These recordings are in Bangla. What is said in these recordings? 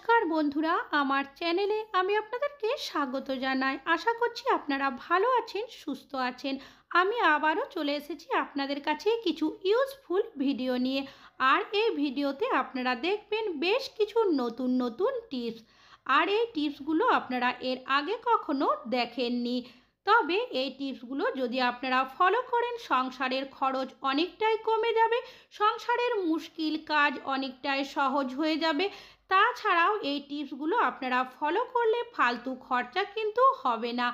নমস্কার বন্ধুরা আমার চ্যানেলে আমি আপনাদেরকে স্বাগত জানাই আশা করছি আপনারা ভালো আছেন সুস্থ আছেন আমি আবারও চলে এসেছি আপনাদের কাছে কিছু ইউজফুল ভিডিও নিয়ে আর এই ভিডিওতে আপনারা দেখবেন বেশ কিছু নতুন নতুন টিপস আর এই টিপসগুলো আপনারা এর আগে কখনো দেখেননি তবে এই টিপসগুলো যদি আপনারা ফলো করেন সংসারের খরচ অনেকটাই কমে যাবে সংসারের মুশকিল কাজ অনেকটাই সহজ হয়ে যাবে তাছাড়াও এই টিপসগুলো আপনারা ফলো করলে ফালতু খরচা কিন্তু হবে না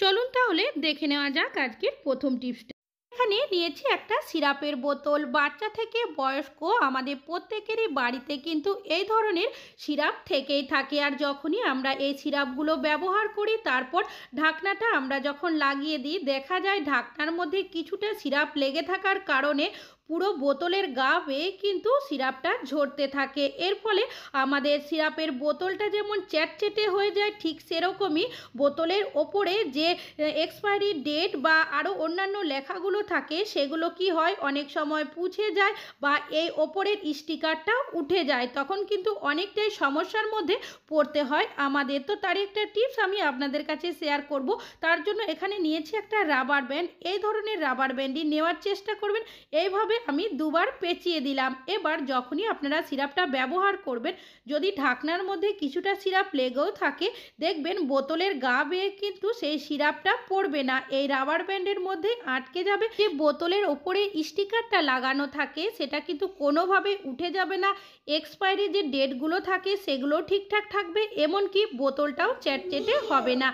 চলুন তাহলে দেখে নেওয়া যাক আজকের প্রথম টিপসটা এখানে নিয়েছি একটা সিরাপের বোতল বাচ্চা থেকে বয়স্ক আমাদের প্রত্যেকেরই বাড়িতে কিন্তু এই ধরনের সিরাপ থেকেই থাকে আর যখনই আমরা এই সিরাপগুলো ব্যবহার করি তারপর ঢাকনাটা আমরা যখন লাগিয়ে দিই দেখা যায় ঢাকনার মধ্যে কিছুটা সিরাপ লেগে থাকার কারণে পুরো বোতলের গা বেয়ে কিন্তু সিরাপটা ঝরতে থাকে এর ফলে আমাদের সিরাপের বোতলটা যেমন চ্যাটচ্যাটে হয়ে যায় ঠিক সেরকমই বোতলের ওপরে যে এক্সপায়ারি ডেট বা আরও অন্যান্য লেখাগুলো থাকে সেগুলো কি হয় অনেক সময় পুছে যায় বা এই ওপরের স্টিকারটা উঠে যায় তখন কিন্তু অনেকটাই সমস্যার মধ্যে পড়তে হয় আমাদের তো তার একটা টিপস আমি আপনাদের কাছে শেয়ার করব তার জন্য এখানে নিয়েছি একটা রাবার ব্যান্ড এই ধরনের রাবার ব্যান্ডই নেওয়ার চেষ্টা করবেন এইভাবে আমি দুবার পেঁচিয়ে দিলাম এবার যখনই আপনারা সিরাপটা ব্যবহার করবেন যদি ঢাকনার মধ্যে কিছুটা সিরাপ লেগেও থাকে দেখবেন বোতলের গা বেয়ে কিন্তু সেই সিরাপটা পড়বে না এই রাবার ব্যান্ডের মধ্যে আটকে যাবে যে বোতলের ওপরে স্টিকারটা লাগানো থাকে সেটা কিন্তু কোনোভাবে উঠে যাবে না এক্সপায়ারি যে ডেটগুলো থাকে সেগুলো ঠিকঠাক থাকবে এমনকি বোতলটাও চ্যাটচেটে হবে না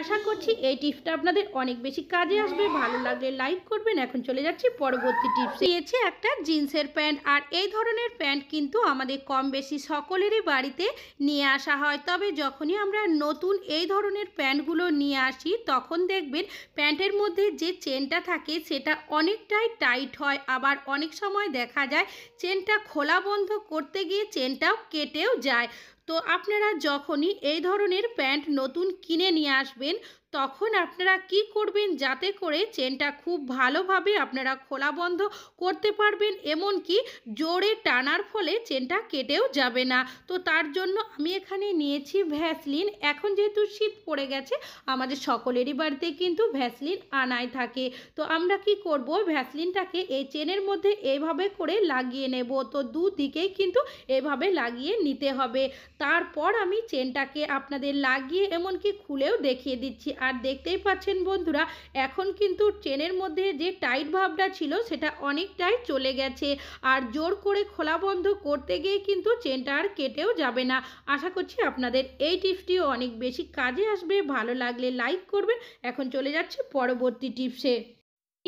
আশা করছি এই টিপসটা আপনাদের অনেক বেশি কাজে আসবে ভালো লাগলে লাইক করবেন এখন চলে যাচ্ছি পরবর্তী টিপস দিয়েছে একটা জিন্সের প্যান্ট আর এই ধরনের প্যান্ট কিন্তু আমাদের কম বেশি সকলেরই বাড়িতে নিয়ে আসা হয় তবে যখনই আমরা নতুন এই ধরনের প্যান্টগুলো নিয়ে আসি তখন দেখবেন প্যান্টের মধ্যে যে চেনটা থাকে সেটা অনেকটাই টাইট হয় আবার অনেক সময় দেখা যায় চেনটা খোলা বন্ধ করতে গিয়ে চেনটাও কেটেও যায় তো আপনারা যখনই এই ধরনের প্যান্ট নতুন কিনে নিয়ে আসবেন তখন আপনারা কি করবেন যাতে করে চেনটা খুব ভালোভাবে আপনারা খোলা বন্ধ করতে পারবেন এমনকি জোরে টানার ফলে চেনটা কেটেও যাবে না তো তার জন্য আমি এখানে নিয়েছি ভ্যাসলিন এখন যেহেতু শীত পড়ে গেছে আমাদের সকলেরই বাড়িতে কিন্তু ভ্যাসলিন আনায় থাকে তো আমরা কি করব ভ্যাসলিনটাকে এই চেনের মধ্যে এইভাবে করে লাগিয়ে নেব তো দুদিকেই কিন্তু এভাবে লাগিয়ে নিতে হবে তারপর আমি চেনটাকে আপনাদের লাগিয়ে এমনকি খুলেও দেখিয়ে দিচ্ছি আর দেখতেই পাচ্ছেন বন্ধুরা এখন কিন্তু চেনের মধ্যে যে টাইট ভাবটা ছিল সেটা অনেকটাই চলে গেছে আর জোর করে খোলা বন্ধ করতে গিয়ে কিন্তু চেনটা আর কেটেও যাবে না আশা করছি আপনাদের এই টিপসটিও অনেক বেশি কাজে আসবে ভালো লাগলে লাইক করবেন এখন চলে যাচ্ছে পরবর্তী টিপসে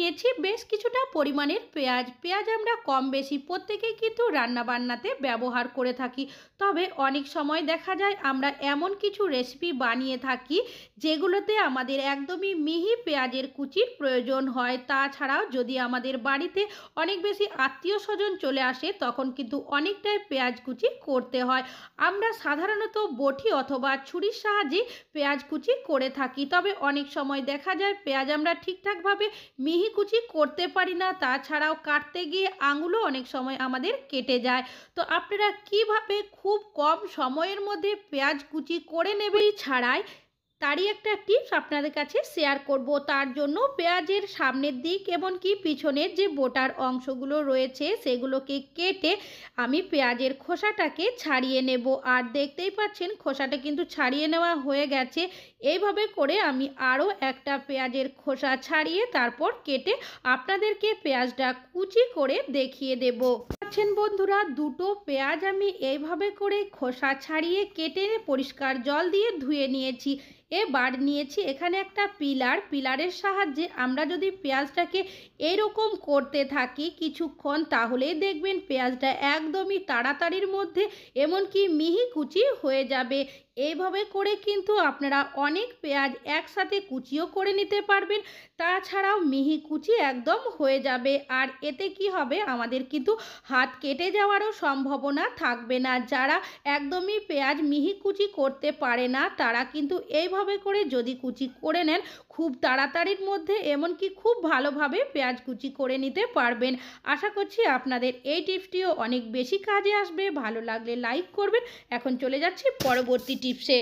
নিয়েছি বেশ কিছুটা পরিমাণের পেঁয়াজ পেঁয়াজ আমরা কম বেশি প্রত্যেকেই কিন্তু রান্নাবান্নাতে ব্যবহার করে থাকি তবে অনেক সময় দেখা যায় আমরা এমন কিছু রেসিপি বানিয়ে থাকি যেগুলোতে আমাদের একদমই মিহি পেঁয়াজের কুচির প্রয়োজন হয় তাছাড়াও যদি আমাদের বাড়িতে অনেক বেশি আত্মীয় স্বজন চলে আসে তখন কিন্তু অনেকটাই পেঁয়াজ কুচি করতে হয় আমরা সাধারণত বটি অথবা ছুরির সাহায্যে পেঁয়াজ কুচি করে থাকি তবে অনেক সময় দেখা যায় পেঁয়াজ আমরা ঠিকঠাকভাবে মিহি কুচি করতে পারি না তাছাড়াও কাটতে গিয়ে আঙুলও অনেক সময় আমাদের কেটে যায় তো আপনারা কিভাবে খুব কম সময়ের মধ্যে পেঁয়াজ কুচি করে নেবেই ছাড়াই তারই একটা টিপস আপনাদের কাছে শেয়ার করব তার জন্য পেঁয়াজের সামনের দিক এবং কি পিছনের যে বোটার অংশগুলো রয়েছে সেগুলোকে কেটে আমি পেঁয়াজের খোসাটাকে ছাড়িয়ে নেব আর দেখতেই পাচ্ছেন খোসাটা কিন্তু ছাড়িয়ে নেওয়া হয়ে গেছে এইভাবে করে আমি আরও একটা পেঁয়াজের খোসা ছাড়িয়ে তারপর কেটে আপনাদেরকে পেঁয়াজটা কুচি করে দেখিয়ে দেব পাচ্ছেন বন্ধুরা দুটো পেঁয়াজ আমি এইভাবে করে খোসা ছাড়িয়ে কেটে পরিষ্কার জল দিয়ে ধুয়ে নিয়েছি এ বার নিয়েছি এখানে একটা পিলার পিলারের সাহায্যে আমরা যদি পেঁয়াজটাকে এরকম করতে থাকি কিছুক্ষণ তাহলেই দেখবেন পেঁয়াজটা একদমই তাড়াতাড়ির মধ্যে এমনকি মিহি কুচি হয়ে যাবে এইভাবে করে কিন্তু আপনারা অনেক পেঁয়াজ একসাথে কুচিও করে নিতে পারবেন তাছাড়াও মিহি কুচি একদম হয়ে যাবে আর এতে কি হবে আমাদের কিন্তু হাত কেটে যাওয়ারও সম্ভাবনা থাকবে না যারা একদমই পেঁয়াজ মিহি কুচি করতে পারে না তারা কিন্তু এইভাবে ভালোভাবে করে যদি কুচি করে নেন খুব তাড়াতাড়ির মধ্যে এমনকি খুব ভালোভাবে পেঁয়াজ কুচি করে নিতে পারবেন আশা করছি আপনাদের এই টিপসটিও অনেক বেশি কাজে আসবে ভালো লাগলে লাইক করবেন এখন চলে যাচ্ছি পরবর্তী টিপসে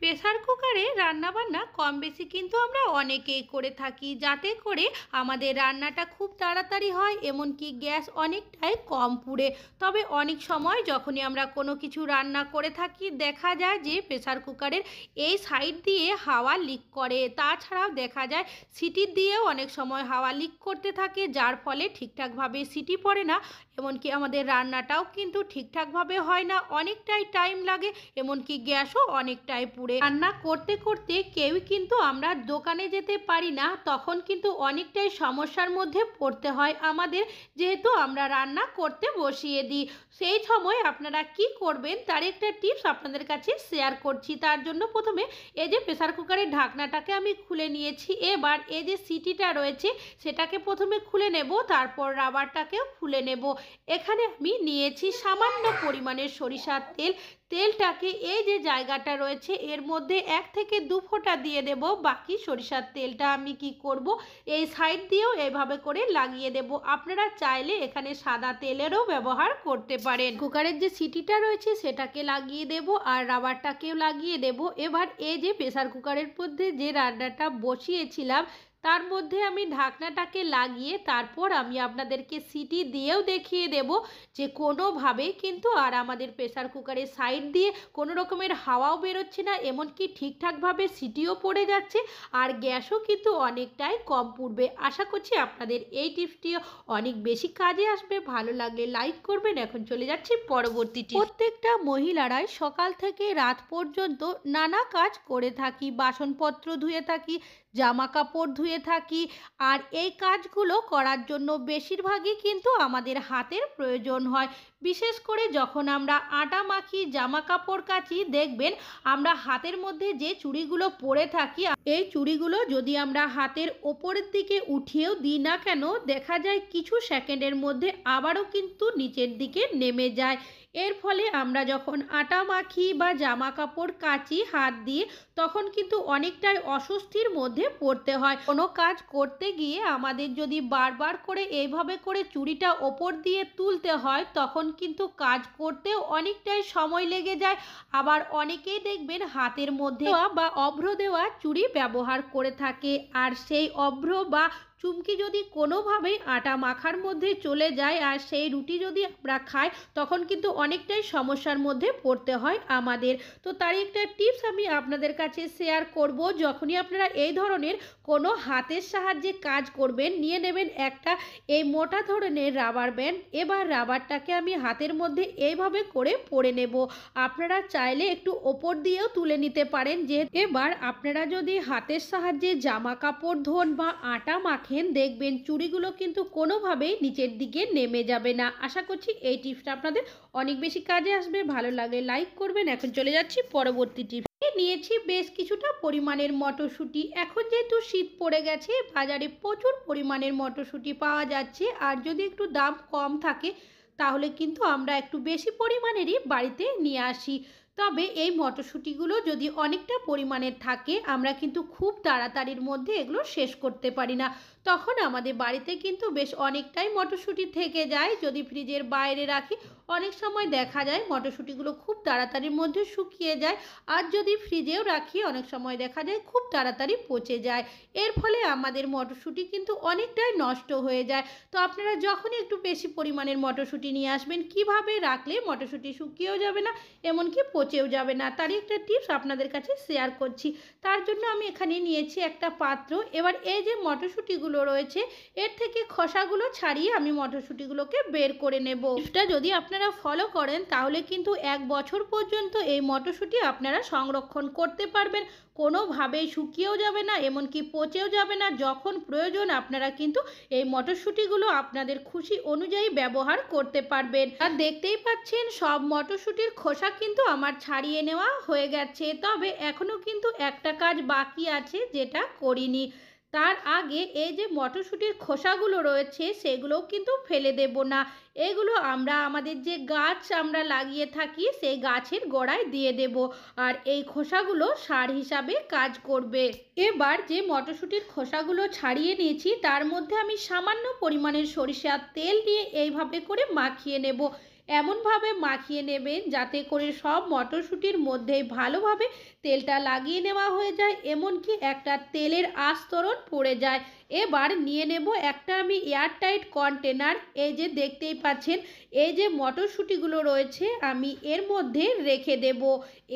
প্রেশার কুকারে রান্নাবান্না কম বেশি কিন্তু আমরা অনেকেই করে থাকি যাতে করে আমাদের রান্নাটা খুব তাড়াতাড়ি হয় এমনকি গ্যাস অনেকটাই কম পুড়ে তবে অনেক সময় যখনই আমরা কোনো কিছু রান্না করে থাকি দেখা যায় যে প্রেশার কুকারের এই সাইড দিয়ে হাওয়া লিক করে তাছাড়াও দেখা যায় সিটি দিয়েও অনেক সময় হাওয়া লিক করতে থাকে যার ফলে ঠিকঠাকভাবে সিটি পড়ে না এমনকি আমাদের রান্নাটাও কিন্তু ঠিকঠাকভাবে হয় না অনেকটাই টাইম লাগে এমনকি গ্যাসও অনেকটাই পুড়ে দুপুরে রান্না করতে করতে কেউই কিন্তু আমরা দোকানে যেতে পারি না তখন কিন্তু অনেকটাই সমস্যার মধ্যে পড়তে হয় আমাদের যেহেতু আমরা রান্না করতে বসিয়ে দিই সেই সময় আপনারা কি করবেন তার একটা টিপস আপনাদের কাছে শেয়ার করছি তার জন্য প্রথমে এই যে প্রেসার কুকারের ঢাকনাটাকে আমি খুলে নিয়েছি এবার এই যে সিটিটা রয়েছে সেটাকে প্রথমে খুলে নেব তারপর রাবারটাকেও খুলে নেব এখানে আমি নিয়েছি সামান্য পরিমাণের সরিষার তেল তেলটাকে এই যে জায়গাটা রয়েছে এর মধ্যে এক থেকে দু ফোঁটা দিয়ে দেব বাকি সরিষার তেলটা আমি কি করব এই সাইড দিয়েও এভাবে করে লাগিয়ে দেব আপনারা চাইলে এখানে সাদা তেলেরও ব্যবহার করতে পারেন কুকারের যে সিটিটা রয়েছে সেটাকে লাগিয়ে দেব আর রাবারটাকেও লাগিয়ে দেব এবার এই যে প্রেসার কুকারের মধ্যে যে রান্নাটা বসিয়েছিলাম তার মধ্যে আমি ঢাকনাটাকে লাগিয়ে তারপর আমি আপনাদেরকে সিটি দিয়েও দেখিয়ে দেব যে কোনোভাবেই কিন্তু আর আমাদের প্রেসার কুকারের সাইড দিয়ে কোনো রকমের হাওয়াও বেরোচ্ছে না এমনকি ঠিকঠাকভাবে সিটিও পড়ে যাচ্ছে আর গ্যাসও কিন্তু অনেকটাই কম পড়বে আশা করছি আপনাদের এই টিপসটিও অনেক বেশি কাজে আসবে ভালো লাগলে লাইক করবেন এখন চলে যাচ্ছি পরবর্তী প্রত্যেকটা মহিলারাই সকাল থেকে রাত পর্যন্ত নানা কাজ করে থাকি বাসনপত্র ধুয়ে থাকি জামা কাপড় ধুয়ে থাকি আর এই কাজগুলো করার জন্য বেশিরভাগই কিন্তু আমাদের হাতের প্রয়োজন হয় বিশেষ করে যখন আমরা আটা মাখি জামা কাপড় কাচি দেখবেন আমরা হাতের মধ্যে যে চুড়িগুলো পরে থাকি এই চুড়িগুলো যদি আমরা হাতের ওপরের দিকে উঠিয়েও দিই না কেন দেখা যায় কিছু সেকেন্ডের মধ্যে আবারও কিন্তু নিচের দিকে নেমে যায় এর ফলে আমরা যখন আটা মাখি বা জামা কাপড় কাচি হাত দিয়ে তখন কিন্তু অনেকটাই অস্বস্তির মধ্যে পড়তে হয় কোনো কাজ করতে গিয়ে আমাদের যদি বারবার করে এইভাবে করে চুড়িটা ওপর দিয়ে তুলতে হয় তখন কিন্তু কাজ করতেও অনেকটাই সময় লেগে যায় আবার অনেকেই দেখবেন হাতের মধ্যে বা অভ্র দেওয়া চুড়ি ব্যবহার করে থাকে আর সেই অভ্র বা চুমকি যদি কোনোভাবে আটা মাখার মধ্যে চলে যায় আর সেই রুটি যদি আমরা খাই তখন কিন্তু অনেকটাই সমস্যার মধ্যে পড়তে হয় আমাদের তো তারই একটা টিপস আমি আপনাদের কাছে শেয়ার করব যখনই আপনারা এই ধরনের কোনো হাতের সাহায্যে কাজ করবেন নিয়ে নেবেন একটা এই মোটা ধরনের রাবার ব্যান্ড এবার রাবারটাকে আমি হাতের মধ্যে এইভাবে করে পরে নেব আপনারা চাইলে একটু ওপর দিয়েও তুলে নিতে পারেন যে এবার আপনারা যদি হাতের সাহায্যে জামা কাপড় ধোন বা আটা মাখেন রাখেন দেখবেন চুড়িগুলো কিন্তু কোনোভাবেই নিচের দিকে নেমে যাবে না আশা করছি এই টিপসটা আপনাদের অনেক বেশি কাজে আসবে ভালো লাগলে লাইক করবেন এখন চলে যাচ্ছি পরবর্তী টিপস নিয়েছি বেশ কিছুটা পরিমাণের মটরশুঁটি এখন যেহেতু শীত পড়ে গেছে বাজারে প্রচুর পরিমাণের মটরশুঁটি পাওয়া যাচ্ছে আর যদি একটু দাম কম থাকে তাহলে কিন্তু আমরা একটু বেশি পরিমাণেরই বাড়িতে নিয়ে আসি তবে এই মটরশুঁটিগুলো যদি অনেকটা পরিমাণের থাকে আমরা কিন্তু খুব তাড়াতাড়ির মধ্যে এগুলো শেষ করতে পারি না তখন আমাদের বাড়িতে কিন্তু বেশ অনেকটাই মটরশুঁটি থেকে যায় যদি ফ্রিজের বাইরে রাখি অনেক সময় দেখা যায় মটরশুঁটিগুলো খুব তাড়াতাড়ির মধ্যে শুকিয়ে যায় আর যদি ফ্রিজেও রাখি অনেক সময় দেখা যায় খুব তাড়াতাড়ি পচে যায় এর ফলে আমাদের মটরশুঁটি কিন্তু অনেকটাই নষ্ট হয়ে যায় তো আপনারা যখনই একটু বেশি পরিমাণের মটরশুঁটি নিয়ে আসবেন কিভাবে রাখলে মটরশুঁটি শুকিয়েও যাবে না এমনকি পচেও যাবে না তারই একটা টিপস আপনাদের কাছে শেয়ার করছি তার জন্য আমি এখানে নিয়েছি একটা পাত্র এবার এই যে মটরশুঁটিগুলো গুলো রয়েছে এর থেকে খোসাগুলো ছাড়িয়ে আমি মটরশুঁটিগুলোকে বের করে নেব এটা যদি আপনারা ফলো করেন তাহলে কিন্তু এক বছর পর্যন্ত এই মটরশুঁটি আপনারা সংরক্ষণ করতে পারবেন কোনোভাবেই শুকিয়েও যাবে না এমনকি পচেও যাবে না যখন প্রয়োজন আপনারা কিন্তু এই মটরশুঁটিগুলো আপনাদের খুশি অনুযায়ী ব্যবহার করতে পারবেন আর দেখতেই পাচ্ছেন সব মটরশুঁটির খোসা কিন্তু আমার ছাড়িয়ে নেওয়া হয়ে গেছে তবে এখনও কিন্তু একটা কাজ বাকি আছে যেটা করিনি তার আগে এই যে মটরশুঁটির খোসাগুলো রয়েছে সেগুলোও কিন্তু ফেলে দেব না এগুলো আমরা আমাদের যে গাছ আমরা লাগিয়ে থাকি সেই গাছের গোড়ায় দিয়ে দেব আর এই খোসাগুলো সার হিসাবে কাজ করবে এবার যে মটরশুঁটির খোসাগুলো ছাড়িয়ে নিয়েছি তার মধ্যে আমি সামান্য পরিমাণের সরিষার তেল দিয়ে এইভাবে করে মাখিয়ে নেব এমনভাবে মাখিয়ে নেবেন যাতে করে সব মটরশুঁটির মধ্যে ভালোভাবে তেলটা লাগিয়ে নেওয়া হয়ে যায় এমনকি একটা তেলের আস্তরণ পড়ে যায় এবার নিয়ে নেব একটা আমি এয়ারটাইট কন্টেনার এই যে দেখতেই পাচ্ছেন এই যে মটরশুঁটিগুলো রয়েছে আমি এর মধ্যে রেখে দেব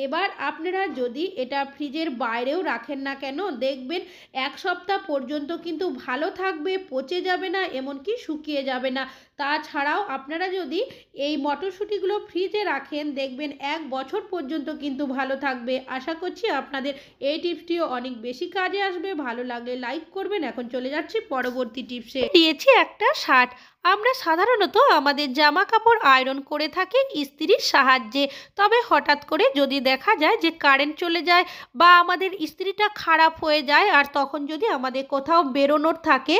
এবার আপনারা যদি এটা ফ্রিজের বাইরেও রাখেন না কেন দেখবেন এক সপ্তাহ পর্যন্ত কিন্তু ভালো থাকবে পচে যাবে না এমনকি শুকিয়ে যাবে না তাছাড়াও আপনারা যদি এই মটরশুঁটিগুলো ফ্রিজে রাখেন দেখবেন এক বছর পর্যন্ত কিন্তু ভালো থাকবে আশা করছি আপনাদের এই টিপসটিও অনেক বেশি কাজে আসবে ভালো লাগলে লাইক করবেন এখন চলে যাচ্ছি পরবর্তী টিপসে দিয়েছি একটা শার্ট আমরা সাধারণত আমাদের জামা কাপড় আয়রন করে থাকি স্ত্রীর সাহায্যে তবে হঠাৎ করে যদি দেখা যায় যে কারেন্ট চলে যায় বা আমাদের স্ত্রীটা খারাপ হয়ে যায় আর তখন যদি আমাদের কোথাও বেরোনোর থাকে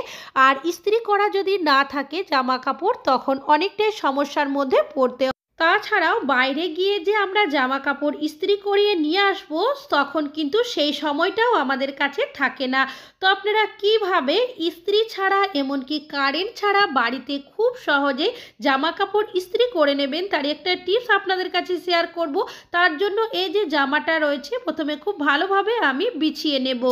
আর স্ত্রী করা যদি না থাকে জামা কাপড় তখন অনেকটাই সমস্যার মধ্যে পড়তে তাছাড়াও বাইরে গিয়ে যে আমরা জামা কাপড় ইস্ত্রি করিয়ে নিয়ে আসব তখন কিন্তু সেই সময়টাও আমাদের কাছে থাকে না তো আপনারা কিভাবে ইস্ত্রি ছাড়া এমনকি কারেন্ট ছাড়া বাড়িতে খুব সহজে জামা কাপড় ইস্ত্রি করে নেবেন তার একটা টিপস আপনাদের কাছে শেয়ার করব তার জন্য এই যে জামাটা রয়েছে প্রথমে খুব ভালোভাবে আমি বিছিয়ে নেব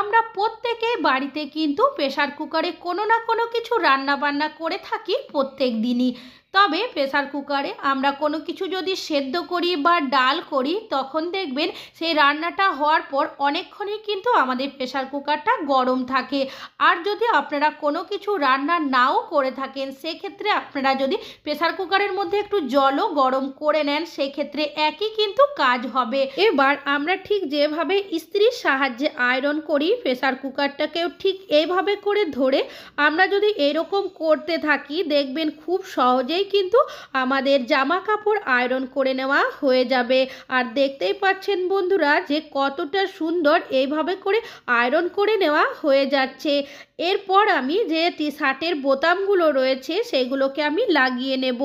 আমরা প্রত্যেকে বাড়িতে কিন্তু প্রেশার কুকারে কোনো না কোনো কিছু রান্না বান্না করে থাকি প্রত্যেক দিনই তবে প্রেসার কুকারে আমরা কোনো কিছু যদি সেদ্ধ করি বা ডাল করি তখন দেখবেন সেই রান্নাটা হওয়ার পর অনেকক্ষণই কিন্তু আমাদের প্রেসার কুকারটা গরম থাকে আর যদি আপনারা কোনো কিছু রান্না নাও করে থাকেন সে সেক্ষেত্রে আপনারা যদি প্রেসার কুকারের মধ্যে একটু জলও গরম করে নেন সেক্ষেত্রে একই কিন্তু কাজ হবে এবার আমরা ঠিক যেভাবে স্ত্রীর সাহায্যে আয়রন করি প্রেসার কুকারটাকেও ঠিক এইভাবে করে ধরে আমরা যদি এরকম করতে থাকি দেখবেন খুব সহজেই কিন্তু আমাদের জামা কাপড় আয়রন করে নেওয়া হয়ে যাবে আর দেখতেই পাচ্ছেন বন্ধুরা যে কতটা সুন্দর এইভাবে করে আয়রন করে নেওয়া হয়ে যাচ্ছে এরপর আমি যে টি শার্টের বোতামগুলো রয়েছে সেইগুলোকে আমি লাগিয়ে নেব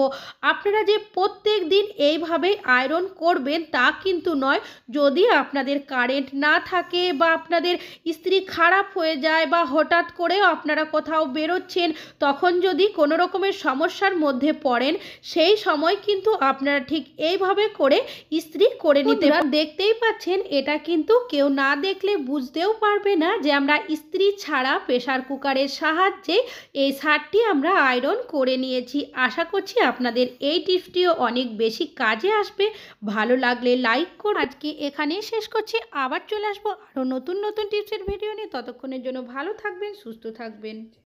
আপনারা যে প্রত্যেক দিন এইভাবেই আয়রন করবেন তা কিন্তু নয় যদি আপনাদের কারেন্ট না থাকে বা আপনাদের ইস্ত্রি খারাপ হয়ে যায় বা হঠাৎ করেও আপনারা কোথাও বেরোচ্ছেন তখন যদি কোনো রকমের সমস্যার মধ্যে পড়েন সেই সময় কিন্তু আপনারা ঠিক এইভাবে করে ইস্ত্রি করে নিতে দেখতেই পাচ্ছেন এটা কিন্তু কেউ না দেখলে বুঝতেও পারবে না যে আমরা ইস্ত্রি ছাড়া প্রেশার কুকারের সাহায্যে এই শার্টটি আমরা আয়রন করে নিয়েছি আশা করছি আপনাদের এই টিপসটিও অনেক বেশি কাজে আসবে ভালো লাগলে লাইক করুন আজকে এখানেই শেষ করছি আবার চলে আসবো আরও নতুন নতুন টিপসের ভিডিও নিয়ে ততক্ষণের জন্য ভালো থাকবেন সুস্থ থাকবেন